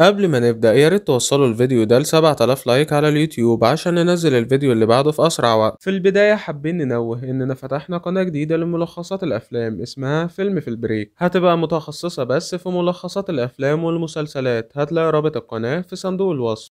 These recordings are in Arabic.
قبل ما نبدأ يا ريت توصلوا الفيديو ده ل 7000 لايك على اليوتيوب عشان ننزل الفيديو اللي بعده في أسرع وقت. في البداية حابين ننوه إننا فتحنا قناة جديدة لملخصات الأفلام اسمها فيلم في البريك، هتبقى متخصصة بس في ملخصات الأفلام والمسلسلات، هتلاقي رابط القناة في صندوق الوصف.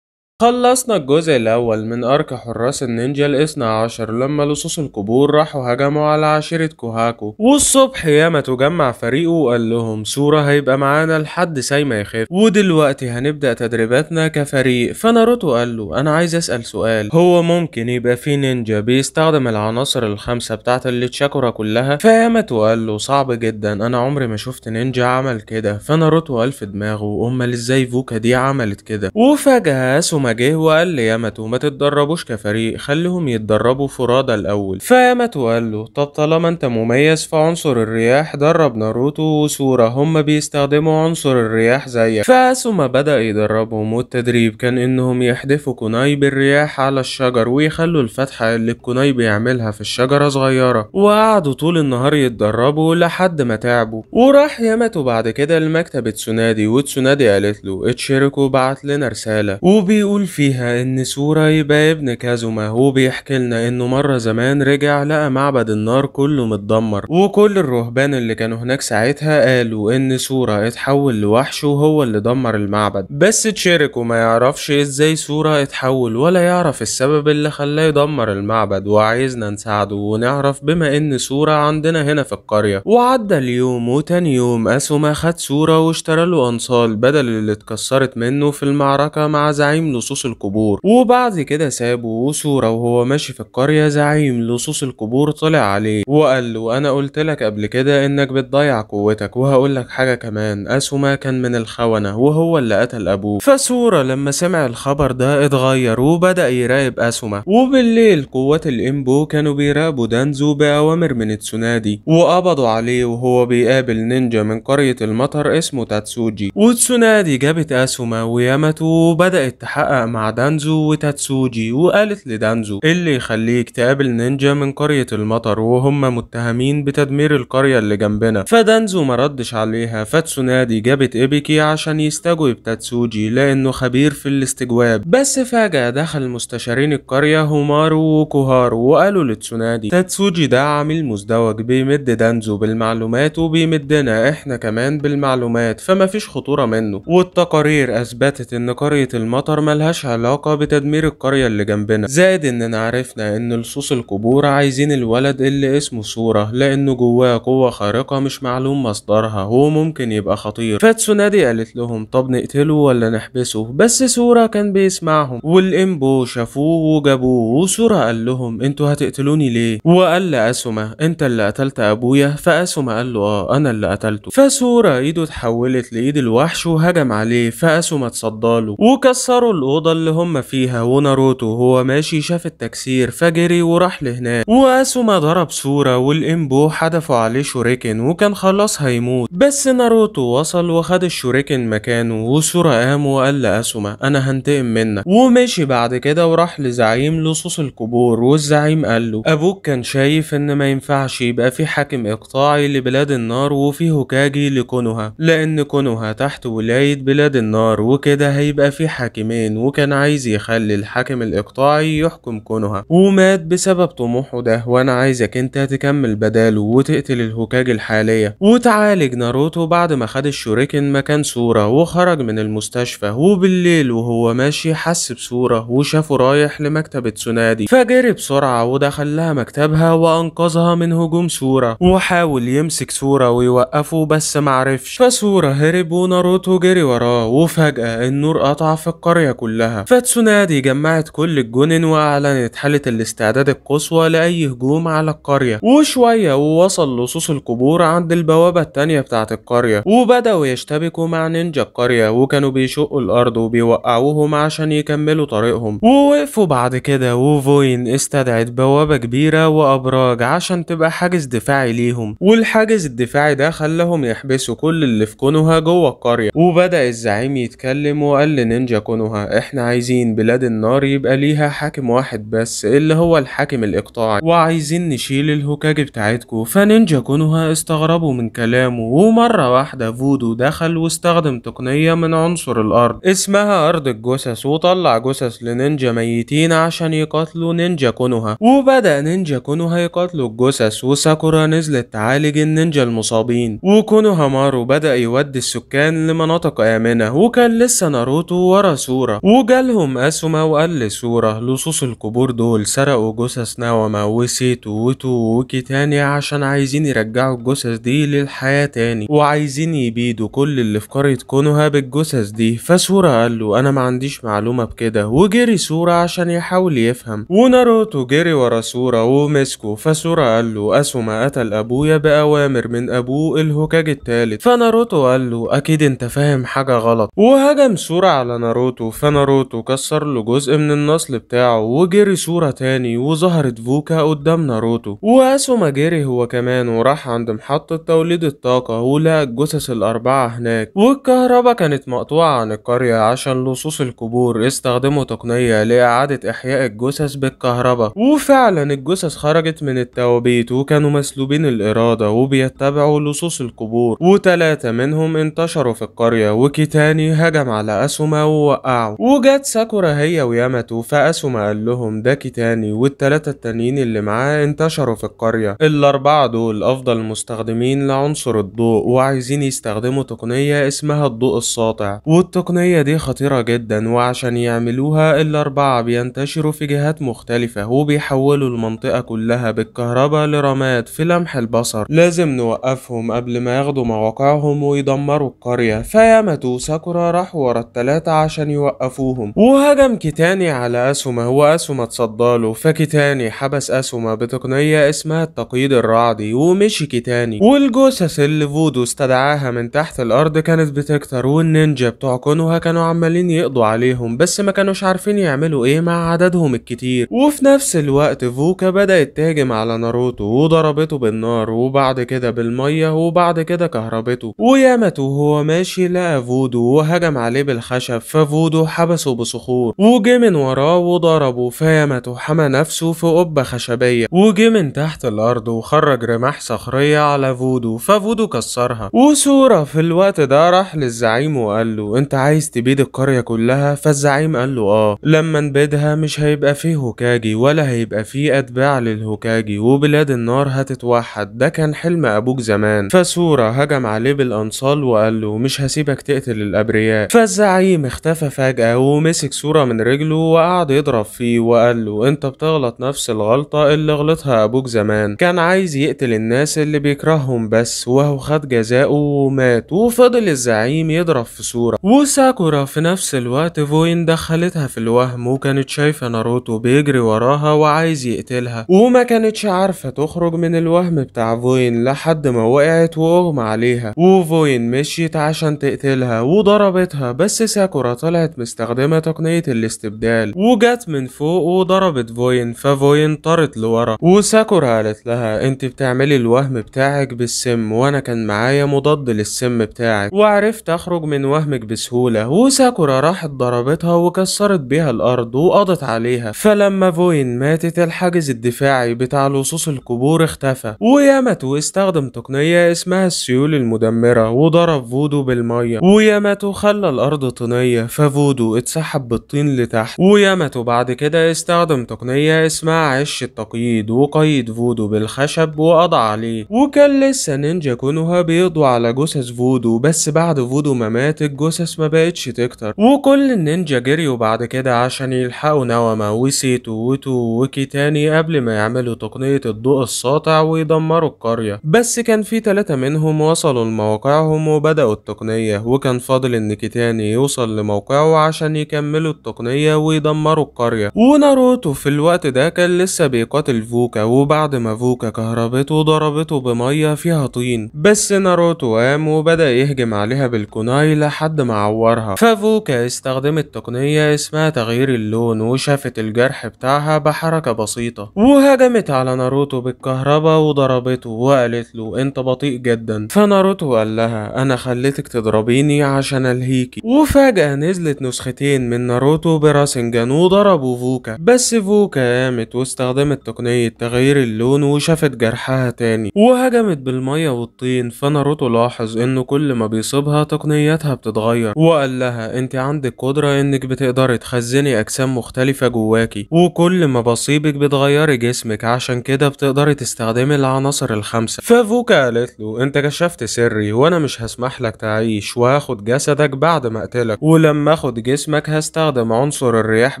خلصنا الجزء الأول من أرك حراس النينجا الاثنى عشر لما لصوص القبور راحوا هجموا على عشيرة كوهاكو والصبح ياما تجمع فريقه وقال لهم سورة هيبقى معانا لحد ساي ما يخف ودلوقتي هنبدأ تدريباتنا كفريق فناروتو قال له أنا عايز أسأل سؤال هو ممكن يبقى في نينجا بيستخدم العناصر الخمسة اللي التشاكورا كلها فياما قال له صعب جدا أنا عمري ما شفت نينجا عمل كده فناروتو قال في دماغه أمال إزاي فوكا دي عملت كده وفجأة سوما جه وقال لياماتو ما تتدربوش كفريق خليهم يتدربوا فرادى الاول فياماتو قال له طب طالما انت مميز في عنصر الرياح درب ناروتو وسورا هم بيستخدموا عنصر الرياح زيك فاسوما بدا يدربهم والتدريب كان انهم يحدفوا كوناي بالرياح على الشجر ويخلوا الفتحه اللي الكوناي بيعملها في الشجره صغيره وقعدوا طول النهار يتدربوا لحد ما تعبوا وراح ياماتو بعد كده لمكتب تسونادي وتسونادي قالت له اتشيركو بعت لنا رساله وبيقول بيقول فيها إن سورة يبقى ابن كازوما هو بيحكي لنا إنه مرة زمان رجع لقى معبد النار كله متدمر وكل الرهبان اللي كانوا هناك ساعتها قالوا إن سورة اتحول لوحش وهو اللي دمر المعبد بس تشارك وما يعرفش إزاي سورة اتحول ولا يعرف السبب اللي خلاه يدمر المعبد وعايزنا نساعده ونعرف بما إن سورة عندنا هنا في القرية وعدى اليوم وتاني يوم أسوما خد سورة واشترى له أنصال بدل اللي اتكسرت منه في المعركة مع زعيم لصورة لصوص القبور وبعد كده سابه وصورة وهو ماشي في القرية زعيم لصوص القبور طلع عليه وقال له أنا قلت لك قبل كده إنك بتضيع قوتك وهقول لك حاجة كمان أسوما كان من الخونة وهو اللي قتل أبوه فصورة لما سمع الخبر ده اتغير وبدأ يراقب أسوما وبالليل قوات الإمبو كانوا بيراقبوا دانزو بأوامر من تسونادي وقبضوا عليه وهو بيقابل نينجا من قرية المطر اسمه تاتسوجي وتسونادي جابت أسوما وياماتو وبدأت تحقق مع دانزو وتاتسوجي وقالت لدانزو اللي يخليك تقابل نينجا من قرية المطر وهم متهمين بتدمير القرية اللي جنبنا فدانزو مردش عليها فتسونادي جابت إيبيكي عشان يستجوب تاتسوجي لأنه خبير في الاستجواب بس فجأة دخل مستشارين القرية هومارو وكوهارو وقالوا لتسونادي تاتسوجي ده عامل مزدوج بيمد دانزو بالمعلومات وبيمدنا احنا كمان بالمعلومات فمفيش خطورة منه والتقارير أثبتت إن قرية المطر ملها ملهاش علاقة بتدمير القرية اللي جنبنا زائد اننا عرفنا ان لصوص القبور عايزين الولد اللي اسمه صورة لانه جواه قوة خارقة مش معلوم مصدرها وممكن يبقى خطير فتسونادي قالت لهم طب نقتله ولا نحبسه بس صورة كان بيسمعهم والامبو شافوه وجابوه وصورة قال لهم انتوا هتقتلوني ليه وقال لأسوما انت اللي قتلت ابويا فأسوما قال له اه انا اللي قتلته فصورة ايده اتحولت لايد الوحش وهجم عليه فأسما اتصداله وكسروا الأوضة الأوضة اللي هم فيها وناروتو وهو ماشي شاف التكسير فجري وراح لهناك وأسوما ضرب صورة والإمبو حدفوا عليه شوريكن وكان خلاص هيموت بس ناروتو وصل وخد الشوريكن مكانه وسورا قام وقال لأسوما أنا هنتقم منك وماشي بعد كده وراح لزعيم لصوص القبور والزعيم قال له أبوك كان شايف إن ما ينفعش يبقى في حاكم إقطاعي لبلاد النار وفي هوكاجي لكونوها لأن كونوها تحت ولاية بلاد النار وكده هيبقى في حاكمين وكان عايز يخلي الحاكم الإقطاعي يحكم كونها ومات بسبب طموحه ده وأنا عايزك أنت تكمل بداله وتقتل الهوكاج الحالية وتعالج ناروتو بعد ما خد الشوريكن مكان سورة وخرج من المستشفى وبالليل وهو ماشي حس بسورة وشافه رايح لمكتب سنادي فجري بسرعة ودخل لها مكتبها وأنقذها من هجوم سورة وحاول يمسك سورة ويوقفه بس معرفش فسورة هرب وناروتو جري وراه وفجأة النور قطع في القرية كلها كلها فاتسونادي جمعت كل الجنن وأعلنت حالة الاستعداد القصوى لأي هجوم على القرية وشوية ووصل لصوص القبور عند البوابة التانية بتاعة القرية وبدأوا يشتبكوا مع نينجا القرية وكانوا بيشقوا الأرض وبيوقعوهم عشان يكملوا طريقهم ووقفوا بعد كده وفوين استدعت بوابة كبيرة وأبراج عشان تبقى حاجز دفاعي ليهم والحاجز الدفاعي ده خلاهم يحبسوا كل اللي في كونوها جوه القرية وبدأ الزعيم يتكلم وقال لنينجا كونوها احنا عايزين بلاد النار يبقى ليها حاكم واحد بس اللي هو الحاكم الاقطاعي وعايزين نشيل الهوكاجي بتاعتكو فنينجا كونوها استغربوا من كلامه ومرة واحدة فودو دخل واستخدم تقنية من عنصر الارض اسمها ارض الجثث وطلع جثث لنينجا ميتين عشان يقاتلوا نينجا كونوها وبدأ نينجا كونوها يقاتلوا الجثث وساكورا نزلت تعالج النينجا المصابين وكونوها مارو بدأ يودي السكان لمناطق آمنة وكان لسه ناروتو ورا سورة وجالهم أسما وقال لسورة لصوص القبور دول سرقوا جثث جثثنا وسيتو وسيتوتوا تاني عشان عايزين يرجعوا الجثث دي للحياة تاني وعايزين يبيدوا كل اللي في قرية كونها بالجثث دي فسورة قال له أنا ما عنديش معلومة بكده وجري سورة عشان يحاول يفهم وناروتو جري ورا سورة ومسكه فسورة قال له أسما قتل أبويا بأوامر من أبوه الهوكاج التالت فناروتو قال له أكيد أنت فاهم حاجة غلط وهجم سورة على ناروتو فناروتو ناروتو كسر له جزء من النصل بتاعه وجري صورة تاني وظهرت فوكا قدام ناروتو واسوما جري هو كمان وراح عند محطة توليد الطاقة ولقى الجثث الأربعة هناك والكهرباء كانت مقطوعة عن القرية عشان لصوص القبور استخدموا تقنية لإعادة إحياء الجثث بالكهرباء وفعلا الجثث خرجت من التوابيت وكانوا مسلوبين الإرادة وبيتبعوا لصوص القبور وتلاتة منهم انتشروا في القرية وكيتاني هجم على أسوما ووقعه وجات ساكورا هي وياماتو فأسوما قال لهم ده كيتاني والتلاتة التانيين اللي معاه انتشروا في القرية الأربعة دول أفضل مستخدمين لعنصر الضوء وعايزين يستخدموا تقنية اسمها الضوء الساطع والتقنية دي خطيرة جدا وعشان يعملوها الأربعة بينتشروا في جهات مختلفة وبيحولوا المنطقة كلها بالكهرباء لرماد في لمح البصر لازم نوقفهم قبل ما ياخدوا مواقعهم ويدمروا القرية فياماتو وساكورا راحوا ورا التلاتة عشان يوقفوا عرفوهم وهجم كيتاني على أسوما وأسوما اتصدى له فكيتاني حبس أسوما بتقنية اسمها التقييد الرعدي ومشي كيتاني والجثث اللي فودو استدعاها من تحت الأرض كانت بتكتر والنينجا بتوع كونوها كانوا عمالين يقضوا عليهم بس ما كانوش عارفين يعملوا إيه مع عددهم الكتير وفي نفس الوقت فوكا بدأت تهجم على ناروتو وضربته بالنار وبعد كده بالمية وبعد كده كهربته وياماتو وهو ماشي لقى فودو وهجم عليه بالخشب ففودو حبسوا بصخور وجي من وراه وضربه فيمته حمى نفسه في قبة خشبية وجي من تحت الأرض وخرج رماح صخرية على فودو ففودو كسرها وسورة في الوقت ده راح للزعيم وقال له أنت عايز تبيد القرية كلها فالزعيم قال له آه لما نبيدها مش هيبقى فيه هوكاجي ولا هيبقى فيه أتباع للهوكاجي وبلاد النار هتتوحد ده كان حلم أبوك زمان فسورة هجم عليه بالأنصال وقال له مش هسيبك تقتل الأبرياء فالزعيم اختفى فجأة ومسك صورة من رجله وقعد يضرب فيه وقال له انت بتغلط نفس الغلطة اللي غلطها ابوك زمان كان عايز يقتل الناس اللي بيكرههم بس وهو خد جزاؤه ومات وفضل الزعيم يضرب في صورة وساكورا في نفس الوقت فوين دخلتها في الوهم وكانت شايفة ناروتو بيجري وراها وعايز يقتلها وما كانتش عارفة تخرج من الوهم بتاع فوين لحد ما وقعت واغمى عليها وفوين مشيت عشان تقتلها وضربتها بس ساكورا طلعت مستقبل مستخدمة تقنية الاستبدال وجت من فوق وضربت فوين ففوين طارت لورا وساكورا قالت لها انت بتعملي الوهم بتاعك بالسم وانا كان معايا مضاد للسم بتاعك وعرفت اخرج من وهمك بسهولة وساكورا راحت ضربتها وكسرت بيها الارض وقضت عليها فلما فوين ماتت الحاجز الدفاعي بتاع لصوص القبور اختفى وياماتو استخدم تقنية اسمها السيول المدمرة وضرب فودو بالمية وياماتو خلى الارض طينية ففودو واتسحب بالطين لتحت وياماتو بعد كده استخدم تقنية اسمها عش التقييد وقيد فودو بالخشب وقضى عليه وكان لسه نينجا كونوها بيقضوا على جثث فودو بس بعد فودو ما مات الجثث ما بقتش تكتر وكل النينجا جريوا بعد كده عشان يلحقوا نوما وسيتو وتو وكيتاني قبل ما يعملوا تقنية الضوء الساطع ويدمروا القرية بس كان في تلاتة منهم وصلوا لمواقعهم وبدأوا التقنية وكان فاضل ان كيتاني يوصل لموقعه عشان عشان يكملوا التقنية ويدمروا القرية وناروتو في الوقت ده كان لسه بيقاتل فوكا وبعد ما فوكا كهربته ضربته بمية فيها طين بس ناروتو قام وبدأ يهجم عليها بالكوناي لحد ما عورها ففوكا استخدمت تقنية اسمها تغيير اللون وشافت الجرح بتاعها بحركة بسيطة وهجمت على ناروتو بالكهرباء وضربته وقالت له انت بطيء جدا فناروتو قال لها انا خليتك تضربيني عشان الهيكي وفجأة نزلت نسخة الاخوتين من ناروتو براسنجان وضربوا فوكا بس فوكا قامت واستخدمت تقنية تغيير اللون وشافت جرحها تاني وهجمت بالمية والطين فناروتو لاحظ انه كل ما بيصيبها تقنياتها بتتغير وقال لها انت عندك قدرة انك بتقدري تخزني اجسام مختلفة جواكي وكل ما بصيبك بتغيري جسمك عشان كده بتقدري تستخدمي العناصر الخمسة ففوكا قالت له انت كشفت سري وانا مش هسمح لك تعيش وهاخد جسدك بعد ما اقتلك ولما اخد جسمك جسمك هستخدم عنصر الرياح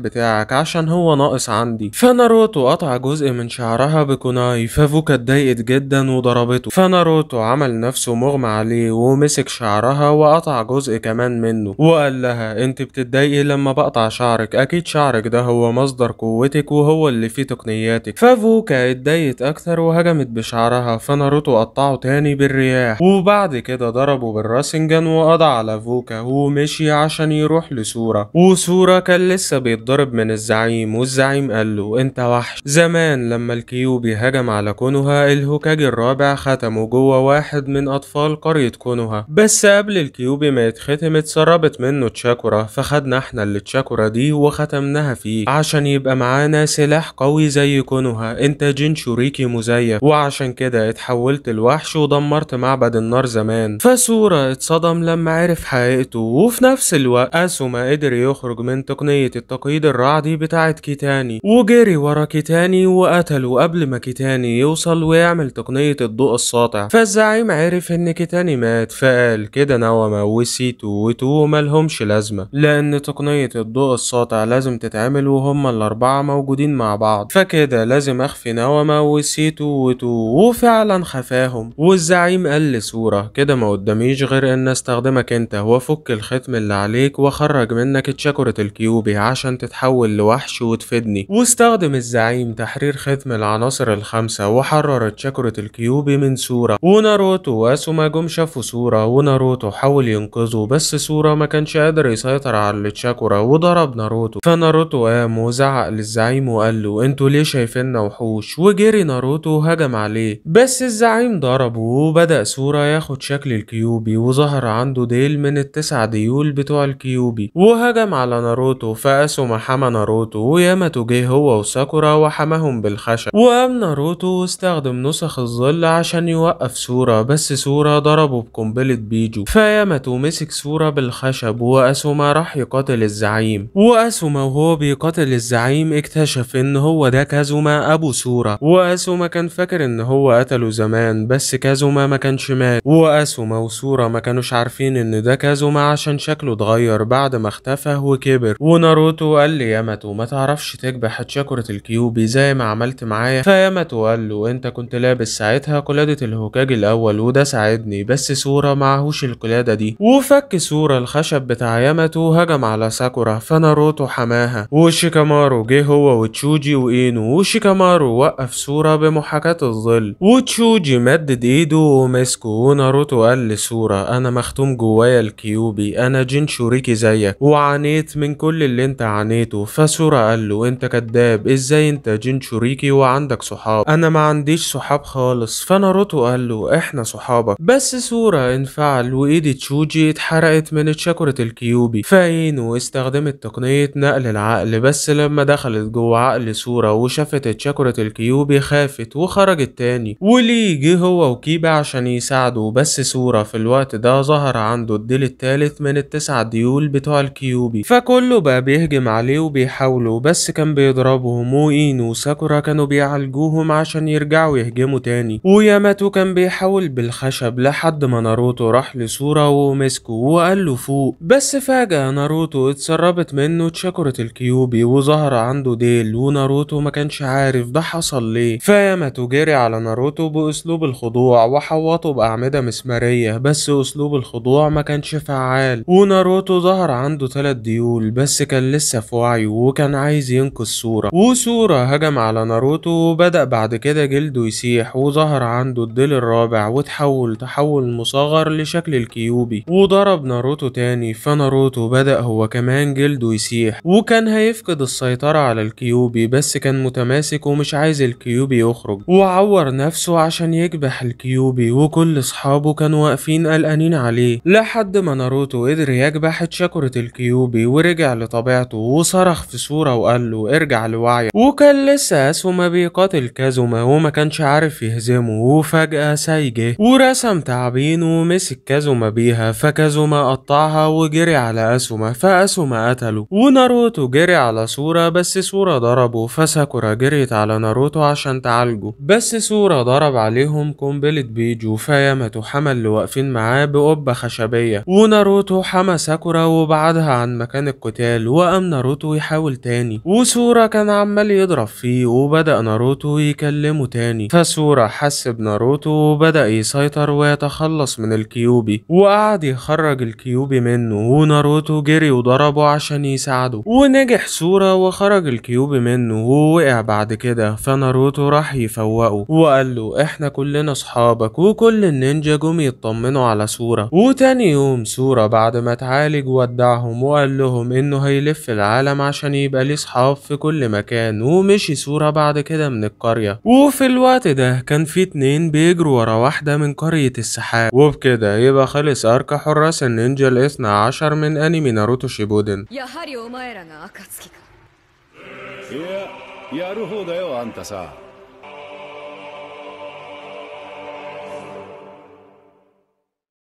بتاعك عشان هو ناقص عندي فناروتو قطع جزء من شعرها بكوناي ففوكا اتضايقت جدا وضربته فناروتو عمل نفسه مغمى عليه ومسك شعرها وقطع جزء كمان منه وقال لها انت بتتضايقي لما بقطع شعرك اكيد شعرك ده هو مصدر قوتك وهو اللي فيه تقنياتك ففوكا اتضايقت اكتر وهجمت بشعرها فناروتو قطعه تاني بالرياح وبعد كده ضربه بالراسنجان وقضى على فوكا ومشي عشان يروح لسوق صورة وصورة كان لسه بيتضرب من الزعيم والزعيم قال له انت وحش زمان لما الكيوبي هجم على كونها الهوكاجي الرابع ختمه جوه واحد من اطفال قرية كونها بس قبل الكيوبي ما يتختم اتسربت منه تشاكورا فخدنا احنا اللي تشاكورا دي وختمناها فيه عشان يبقى معانا سلاح قوي زي كونها انت جين شوريكي مزيف وعشان كده اتحولت لوحش ودمرت معبد النار زمان فسورة اتصدم لما عرف حقيقته وفي نفس الوقت اسوما قدر يخرج من تقنية التقييد الرعدي بتاعت كيتاني وجري ورا كيتاني وقتله قبل ما كيتاني يوصل ويعمل تقنية الضوء الساطع فالزعيم عرف ان كيتاني مات فقال كده نوما وسيتو وتو ملهمش لازمة لان تقنية الضوء الساطع لازم تتعمل وهما الاربعة موجودين مع بعض فكده لازم اخفي نوما وسيتو وتو وفعلا خفاهم والزعيم قال لسورة كده ما قداميش غير ان استخدمك انت وافك الختم اللي عليك واخرج منك تشاكرة الكيوبي عشان تتحول لوحش وتفيدني واستخدم الزعيم تحرير ختم العناصر الخمسة وحرر تشاكرة الكيوبي من سورة وناروتو واسوما جم شافوا سورة وناروتو حاول ينقذه بس سورة ما كانش قادر يسيطر على اتشاكورا وضرب ناروتو فناروتو قام وزعق للزعيم وقال له انتوا ليه شايفيننا وحوش وجري ناروتو وهجم عليه بس الزعيم ضربه وبدأ سورة ياخد شكل الكيوبي وظهر عنده ديل من التسع ديول بتوع الكيوبي وهجم على ناروتو فأسوما حمى ناروتو وياماتو جه هو وساكورا وحماهم بالخشب وقام ناروتو واستخدم نسخ الظل عشان يوقف سورا بس سورا ضربه بقنبلة بيجو فياماتو مسك سورا بالخشب وأسوما راح يقاتل الزعيم وأسوما وهو بيقاتل الزعيم اكتشف ان هو ده كازوما ابو سورا وأسوما كان فاكر ان هو قتله زمان بس كازوما ما كانش مات وأسوما وسورا ما كانوش عارفين ان ده كازوما عشان شكله اتغير بعد ما اختفى وكبر وناروتو قال لياماتو ما تعرفش تكبح تشاكرة الكيوبي زي ما عملت معايا فياماتو قال له انت كنت لابس ساعتها قلادة الهوكاج الاول وده ساعدني بس سورا معهوش القلادة دي وفك سورا الخشب بتاع ياماتو هجم على ساكورا فناروتو حماها وشيكامارو جه هو وتشوجي واينو وشيكامارو وقف سورا بمحاكاة الظل وتشوجي مدد ايده ومسكه وناروتو قال لسورا انا مختوم جوايا الكيوبي انا جين شوريكي زيك وعانيت من كل اللي انت عانيته فسورة قال له انت كداب ازاي انت جين شوريكي وعندك صحاب انا ما عنديش صحاب خالص فناروتو قال له احنا صحابك بس سورة انفعل وايد تشوجي اتحرقت من تشاكرة الكيوبي فاينو استخدمت تقنية نقل العقل بس لما دخلت جوه عقل سورة وشافت تشاكرة الكيوبي خافت وخرجت تاني ولي جه هو وكيبا عشان يساعده بس سورة في الوقت ده ظهر عنده الديل التالت من التسع ديول بتوع الكيوبي كيوبي فكله بقى بيهجم عليه وبيحاولوا بس كان بيضربهم موين وساكورا كانوا بيعالجوهم عشان يرجعوا يهجموا تاني وياماتو كان بيحاول بالخشب لحد ما ناروتو راح لسورا ومسكه وقال له فوق بس فجأة ناروتو اتسربت منه تشاكورة الكيوبي وظهر عنده ديل وناروتو ما كانش عارف ده حصل ليه فياماتو جري على ناروتو بأسلوب الخضوع وحوطه بأعمدة مسمارية بس أسلوب الخضوع ما كانش فعال وناروتو ظهر عنده ثلاث ديول بس كان لسه في وعيه وكان عايز ينقذ سورة وسورة هجم على ناروتو وبدأ بعد كده جلده يسيح وظهر عنده الديل الرابع وتحول تحول مصغر لشكل الكيوبي وضرب ناروتو تاني فناروتو بدأ هو كمان جلده يسيح وكان هيفقد السيطرة على الكيوبي بس كان متماسك ومش عايز الكيوبي يخرج وعور نفسه عشان يكبح الكيوبي وكل اصحابه كانوا واقفين قلقانين عليه لحد ما ناروتو قدر يكبح تشاكرة الكيوبي الكيوبي ورجع لطبيعته وصرخ في صورة وقال له ارجع لوعيك وكان لسه اسوما بيقاتل كازوما وما كانش عارف يهزمه وفجأة سايجه ورسم تعابين ومسك كازوما بيها فكازوما قطعها وجري على اسوما فاسوما قتله وناروتو جري على صورة بس صورة ضربه فساكورا جريت على ناروتو عشان تعالجه بس صورة ضرب عليهم قنبلة بيجو فياماتو حمى اللي واقفين معاه بقبة خشبية وناروتو حمى ساكورا وبعدها بعدها عن مكان القتال وقام ناروتو يحاول تاني وسورا كان عمال يضرب فيه وبدأ ناروتو يكلمه تاني فسورا حس بناروتو وبدأ يسيطر ويتخلص من الكيوبي وقعد يخرج الكيوبي منه وناروتو جري وضربه عشان يساعده ونجح سورا وخرج الكيوبي منه ووقع بعد كده فناروتو راح يفوقه وقال له احنا كلنا اصحابك وكل النينجا جم يطمنوا على سورا وتاني يوم سورا بعد ما اتعالج ودعهم معاهم وقال لهم انه هيلف العالم عشان يبقى ليه صحاب في كل مكان ومشي صورة بعد كده من القرية وفي الوقت ده كان في اتنين بيجروا ورا واحدة من قرية السحاب وبكده يبقى خلص ارك حراس النينجا الاثنى عشر من انمي ناروتو شيبودن يا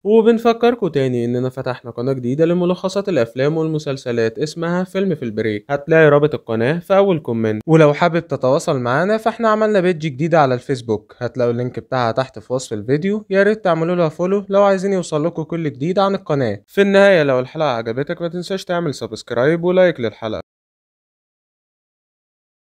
وبنفكركم تاني اننا فتحنا قناة جديدة لملخصات الافلام والمسلسلات اسمها فيلم في البريك هتلاقي رابط القناة في اول كومنت ولو حابب تتواصل معانا فاحنا عملنا بيج جديدة على الفيسبوك هتلاقوا اللينك بتاعها تحت في وصف الفيديو يا ريت تعملوا لها فولو لو عايزين يوصل لكم كل جديد عن القناة في النهاية لو الحلقة عجبتك ما تنساش تعمل سبسكرايب ولايك للحلقة